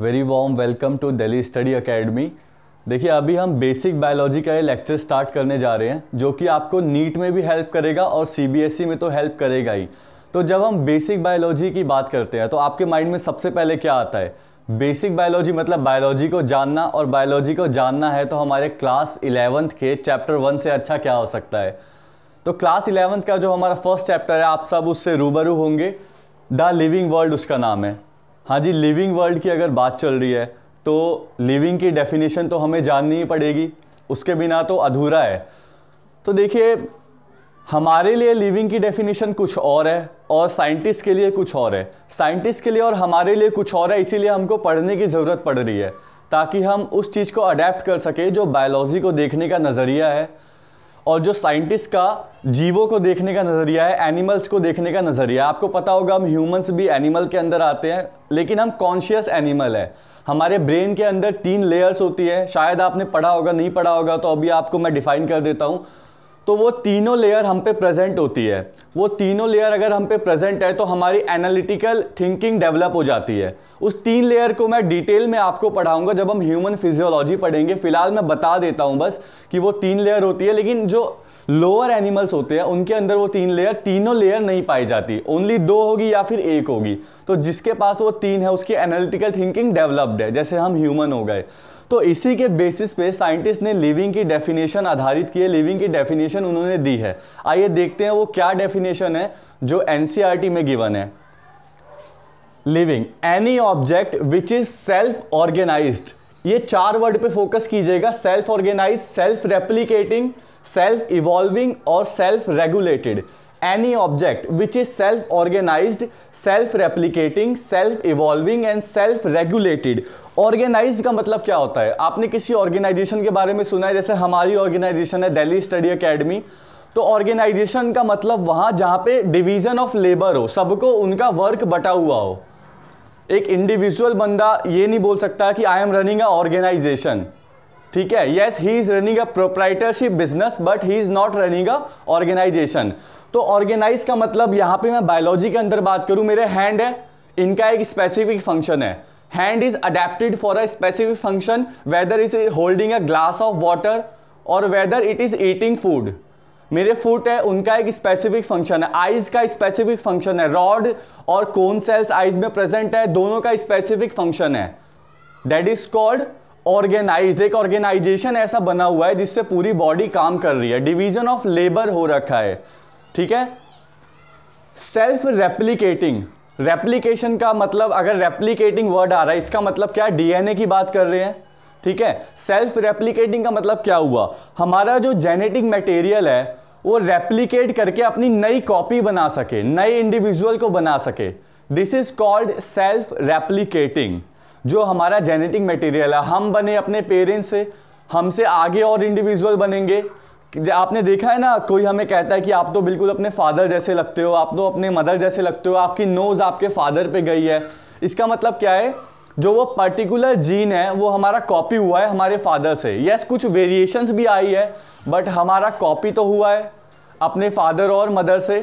very warm welcome to Delhi study academy देखिए अभी हम बेसिक बायोलॉजी का ये लेक्चर स्टार्ट करने जा रहे हैं जो कि आपको नीट में भी हेल्प करेगा और सीबीएसई में तो हेल्प करेगा ही तो जब हम बेसिक बायोलॉजी की बात करते हैं तो आपके माइंड में सबसे पहले क्या आता है बेसिक बायोलॉजी मतलब बायोलॉजी को जानना और बायोलॉजी को जानना है तो हमारे क्लास इलेवंथ के चैप्टर वन से अच्छा क्या हो सकता है तो क्लास इलेवंथ का जो हमारा फर्स्ट चैप्टर है आप सब उससे रूबरू होंगे द लिविंग वर्ल्ड उसका नाम है हाँ जी लिविंग वर्ल्ड की अगर बात चल रही है तो लिविंग की डेफिनेशन तो हमें जाननी ही पड़ेगी उसके बिना तो अधूरा है तो देखिए हमारे लिए लिविंग की डेफिनेशन कुछ और है और साइंटिस्ट के लिए कुछ और है साइंटिस्ट के लिए और हमारे लिए कुछ और है इसीलिए हमको पढ़ने की ज़रूरत पड़ रही है ताकि हम उस चीज़ को अडेप्ट कर सकें जो बायोलॉजी को देखने का नज़रिया है और जो साइंटिस्ट का जीवों को देखने का नज़रिया है एनिमल्स को देखने का नज़रिया आपको पता होगा हम ह्यूमंस भी एनिमल के अंदर आते हैं लेकिन हम कॉन्शियस एनिमल है हमारे ब्रेन के अंदर तीन लेयर्स होती है शायद आपने पढ़ा होगा नहीं पढ़ा होगा तो अभी आपको मैं डिफाइन कर देता हूँ तो वो तीनों लेयर हम पे प्रेजेंट होती है वो तीनों लेयर अगर हम पे प्रेजेंट है तो हमारी एनालिटिकल थिंकिंग डेवलप हो जाती है उस तीन लेयर को मैं डिटेल में आपको पढ़ाऊंगा जब हम ह्यूमन फिजियोलॉजी पढ़ेंगे फिलहाल मैं बता देता हूँ बस कि वो तीन लेयर होती है लेकिन जो लोअर एनिमल्स होते हैं उनके अंदर वो तीन लेयर तीनों लेयर नहीं पाई जाती ओनली दो होगी या फिर एक होगी तो जिसके पास वो तीन है उसकी एनालिटिकल थिंकिंग डेवलप्ड है जैसे हम ह्यूमन हो गए तो इसी के बेसिस पे साइंटिस्ट ने लिविंग की डेफिनेशन आधारित की है लिविंग की डेफिनेशन उन्होंने दी है आइए देखते हैं वो क्या डेफिनेशन है जो एनसीआरटी e में गिवन है living any object which is self organise ये चार वर्ड पे फोकस कीजिएगा self organise self replicating self evolving और self regulated any object which is self organized self replicating self evolving and self regulated organise का मतलब क्या होता है आपने किसी ऑर्गेनाइजेशन के बारे में सुना है जैसे हमारी ऑर्गेनाइजेशन है दिल्ली स्टडी अकेडमी तो ऑर्गेनाइजेशन का मतलब वहां जहां पे डिवीज़न ऑफ लेबर हो सबको उनका वर्क बटा हुआ हो एक इंडिविजुअल बंदा ये नहीं बोल सकता कि I am running a organisation ठीक है yes he is running a proprietorship business but he is not running a organisation तो ऑर्गेनाइज का मतलब यहां पे मैं बायोलॉजी के अंदर बात करूं मेरे हैंड है इनका एक स्पेसिफिक फंक्शन है hand is adapted for a specific function whether is holding a glass of water और whether it is eating food मेरे फूट है उनका एक स्पेसिफिक फंक्शन है आइज का स्पेसिफिक फंक्शन है रॉड और कोन सेल्स आइज में प्रेजेंट है दोनों का स्पेसिफिक फंक्शन है दैट इज कॉल्ड ऑर्गेनाइज एक ऑर्गेनाइजेशन ऐसा बना हुआ है जिससे पूरी बॉडी काम कर रही है डिवीजन ऑफ लेबर हो रखा है ठीक है सेल्फ रेप्लीकेटिंग रेप्लीकेशन का मतलब अगर रेप्लीकेटिंग वर्ड आ रहा है इसका मतलब क्या डीएनए की बात कर रहे हैं ठीक है सेल्फ रेप्लीकेटिंग का मतलब क्या हुआ हमारा जो जेनेटिक मटेरियल है वो रेप्लीकेट करके अपनी नई कॉपी बना सके नए इंडिविजुअल को बना सके this is called self replicating जो हमारा जेनेटिक मटेरियल है हम बने अपने पेरेंट्स से हमसे आगे और इंडिविजुअल बनेंगे आपने देखा है ना कोई हमें कहता है कि आप तो बिल्कुल अपने फादर जैसे लगते हो आप तो अपने मदर जैसे लगते हो आपकी नोज़ आपके फादर पे गई है इसका मतलब क्या है जो वो पर्टिकुलर जीन है वो हमारा कॉपी हुआ है हमारे फादर से यस कुछ वेरिएशंस भी आई है बट हमारा कॉपी तो हुआ है अपने फादर और मदर से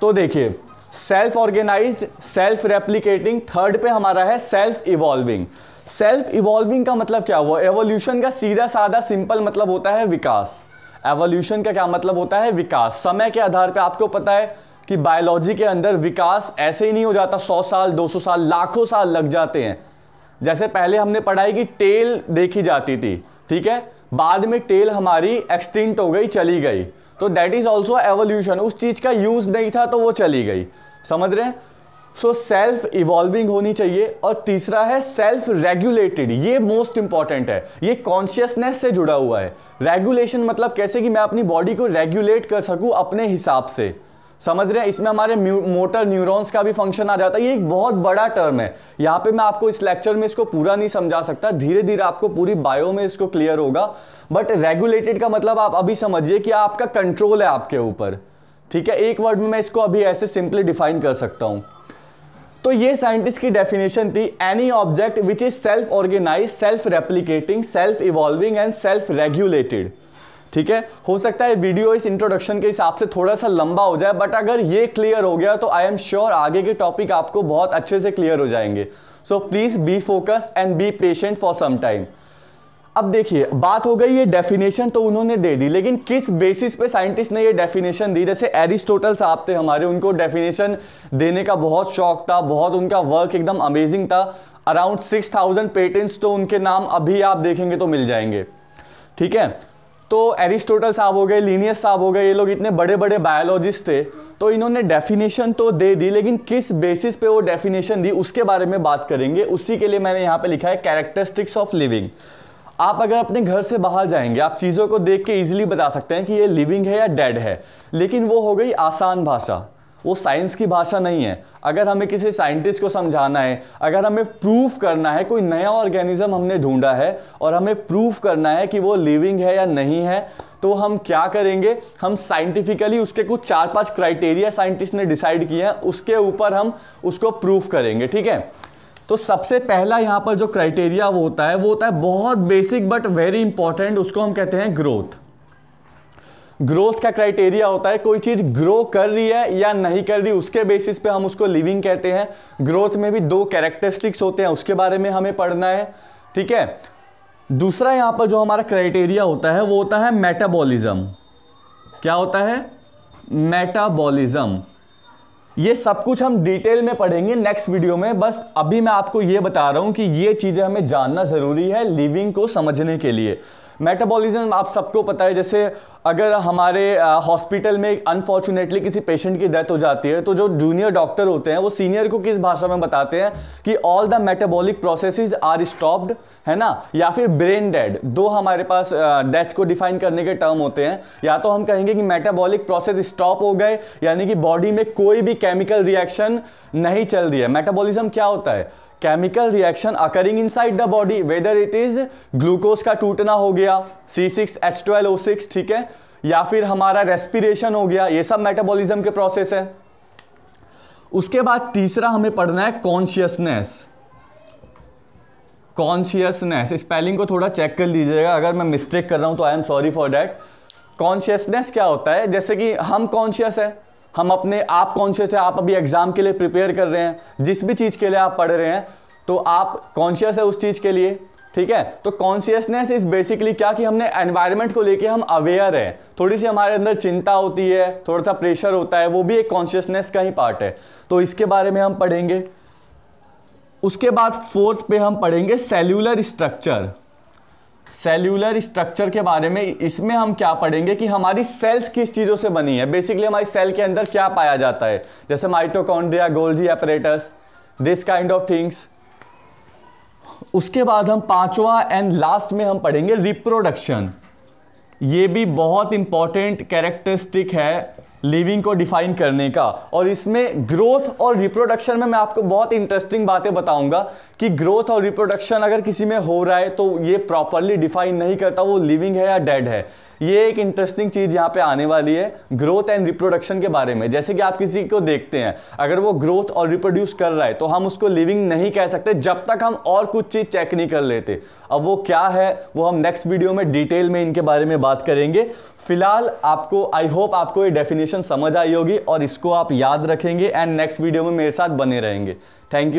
तो देखिए self organise self replicating third पे हमारा है सेल्फ इवॉल्विंग सेल्फ इवॉल्विंग का मतलब क्या हुआ एवोल्यूशन का सीधा साधा सिंपल मतलब होता है विकास एवोल्यूशन का क्या मतलब होता है विकास समय के आधार पे आपको पता है कि बायोलॉजी के अंदर विकास ऐसे ही नहीं हो जाता सौ साल दो सौ साल लाखों साल लग जाते हैं जैसे पहले हमने पढ़ाई की टेल देखी जाती थी ठीक है बाद में टेल हमारी एक्सटिंक्ट हो गई चली गई तो दैट इज ऑल्सो एवोल्यूशन उस चीज का यूज नहीं था तो वो चली गई समझ रहे हैं सो सेल्फ इवॉल्विंग होनी चाहिए और तीसरा है सेल्फ रेगुलेटेड ये मोस्ट इंपॉर्टेंट है ये कॉन्शियसनेस से जुड़ा हुआ है रेगुलेशन मतलब कैसे कि मैं अपनी बॉडी को रेगुलेट कर सकूं अपने हिसाब से समझ रहे हैं इसमें हमारे मोटर न्यूरॉन्स का भी फंक्शन आ जाता है ये एक बहुत बड़ा टर्म है यहाँ पे मैं आपको इस लेक्चर में इसको पूरा नहीं समझा सकता धीरे धीरे आपको पूरी बायो में इसको क्लियर होगा बट रेगुलेटेड का मतलब आप अभी समझिए कि आपका कंट्रोल है आपके ऊपर ठीक है एक वर्ड में मैं इसको अभी ऐसे सिंपली डिफाइन कर सकता हूँ तो ये साइंटिस्ट की डेफिनेशन थी any object which is self organise self replicating self evolving and self regulated ठीक है हो सकता है वीडियो इस इंट्रोडक्शन के हिसाब से थोड़ा सा लंबा हो जाए बट अगर ये क्लियर हो गया तो आई एम श्योर आगे के टॉपिक आपको बहुत अच्छे से क्लियर हो जाएंगे so please be focus and be patient for some time अब देखिए बात हो गई ये डेफिनेशन तो उन्होंने दे दी लेकिन किस बेसिस पे साइंटिस्ट ने ये डेफिनेशन दी जैसे एरिस्टोटल साहब थे हमारे उनको डेफिनेशन देने का बहुत शौक था बहुत उनका वर्क एकदम अमेजिंग था अराउंड सिक्स थाउजेंड पेटेंट्स तो उनके नाम अभी आप देखेंगे तो मिल जाएंगे ठीक है तो एरिस्टोटल साहब हो गए लीनियस साहब हो गए ये लोग इतने बड़े बड़े बायोलॉजिस्ट थे तो इन्होंने डेफिनेशन तो दे दी लेकिन किस बेसिस पे वो डेफिनेशन दी उसके बारे में बात करेंगे उसी के लिए मैंने यहाँ पे लिखा है कैरेक्टरिस्टिक्स ऑफ लिविंग आप अगर अपने घर से बाहर जाएंगे आप चीज़ों को देख के ईजिली बता सकते हैं कि ये लिविंग है या डेड है लेकिन वो हो गई आसान भाषा वो साइंस की भाषा नहीं है अगर हमें किसी साइंटिस्ट को समझाना है अगर हमें प्रूफ करना है कोई नया ऑर्गेनिज्म हमने ढूंढा है और हमें प्रूफ करना है कि वो लिविंग है या नहीं है तो हम क्या करेंगे हम साइंटिफिकली उसके कुछ चार पांच क्राइटेरिया साइंटिस्ट ने डिसाइड किए हैं उसके ऊपर हम उसको प्रूफ करेंगे ठीक है तो सबसे पहला यहाँ पर जो क्राइटेरिया वो होता है वो होता है बहुत बेसिक बट वेरी इंपॉर्टेंट उसको हम कहते हैं ग्रोथ ग्रोथ का क्राइटेरिया होता है कोई चीज़ ग्रो कर रही है या नहीं कर रही उसके बेसिस पे हम उसको लिविंग कहते हैं ग्रोथ में भी दो कैरेक्टरिस्टिक्स होते हैं उसके बारे में हमें पढ़ना है ठीक है दूसरा यहाँ पर जो हमारा क्राइटेरिया होता है वो होता है मेटाबॉलिज्म क्या होता है मेटाबॉलिज्म ये सब कुछ हम डिटेल में पढ़ेंगे नेक्स्ट वीडियो में बस अभी मैं आपको ये बता रहा हूँ कि ये चीज़ें हमें जानना ज़रूरी है लिविंग को समझने के लिए मेटाबॉलिज्म आप सबको पता है जैसे अगर हमारे हॉस्पिटल में अनफॉर्चुनेटली किसी पेशेंट की डेथ हो जाती है तो जो जूनियर डॉक्टर होते हैं वो सीनियर को किस भाषा में बताते हैं कि all the metabolic processes are stopped है ना या फिर ब्रेन डेड दो हमारे पास डेथ को डिफाइन करने के टर्म होते हैं या तो हम कहेंगे कि मेटाबॉलिक प्रोसेस स्टॉप हो गए यानी कि बॉडी में कोई भी केमिकल रिएक्शन नहीं चल रही है मेटाबॉलिज्म क्या होता है chemical reaction occurring inside the body whether it is glucose का टूटना हो गया C six H twelve O six ठीक है या फिर हमारा रेस्पिरेशन हो गया ये सब मेटाबॉलिज्म के प्रोसेस है उसके बाद तीसरा हमें पढ़ना है कॉन्शियसनेस कॉन्शियसनेस स्पेलिंग को थोड़ा चेक कर लीजिएगा अगर मैं मिस्टेक कर रहा हूं तो I am sorry for that consciousness क्या होता है जैसे कि हम कॉन्शियस है हम अपने आप कॉन्शियस है आप अभी एग्ज़ाम के लिए प्रिपेयर कर रहे हैं जिस भी चीज़ के लिए आप पढ़ रहे हैं तो आप कॉन्शियस है उस चीज़ के लिए ठीक है तो कॉन्शियसनेस इज बेसिकली क्या कि हमने एनवायरमेंट को लेके हम अवेयर हैं थोड़ी सी हमारे अंदर चिंता होती है थोड़ा सा प्रेशर होता है वो भी एक कॉन्शियसनेस का ही पार्ट है तो इसके बारे में हम पढ़ेंगे उसके बाद फोर्थ पे हम पढ़ेंगे सेल्यूलर स्ट्रक्चर सेल्यूलर स्ट्रक्चर के बारे में इसमें हम क्या पढ़ेंगे कि हमारी सेल्स किस चीज़ों से बनी है बेसिकली हमारी सेल के अंदर क्या पाया जाता है जैसे mitochondria Golgi apparatus this kind of things उसके बाद हम पांचवा एंड लास्ट में हम पढ़ेंगे रिप्रोडक्शन ये भी बहुत इंपॉर्टेंट कैरेक्टरिस्टिक है लिविंग को डिफाइन करने का और इसमें ग्रोथ और रिप्रोडक्शन में मैं आपको बहुत इंटरेस्टिंग बातें बताऊंगा कि ग्रोथ और रिप्रोडक्शन अगर किसी में हो रहा है तो ये प्रॉपरली डिफाइन नहीं करता वो लिविंग है या डेड है ये एक इंटरेस्टिंग चीज़ यहाँ पे आने वाली है ग्रोथ एंड रिप्रोडक्शन के बारे में जैसे कि आप किसी को देखते हैं अगर वो ग्रोथ और रिप्रोड्यूस कर रहा है तो हम उसको लिविंग नहीं कह सकते जब तक हम और कुछ चीज़ चेक नहीं कर लेते अब वो क्या है वो हम नेक्स्ट वीडियो में डिटेल में इनके बारे में बात करेंगे फिलहाल आपको आई होप आपको ये डेफिनेशन समझ आई होगी और इसको आप याद रखेंगे एंड नेक्स्ट वीडियो में मेरे साथ बने रहेंगे थैंक यू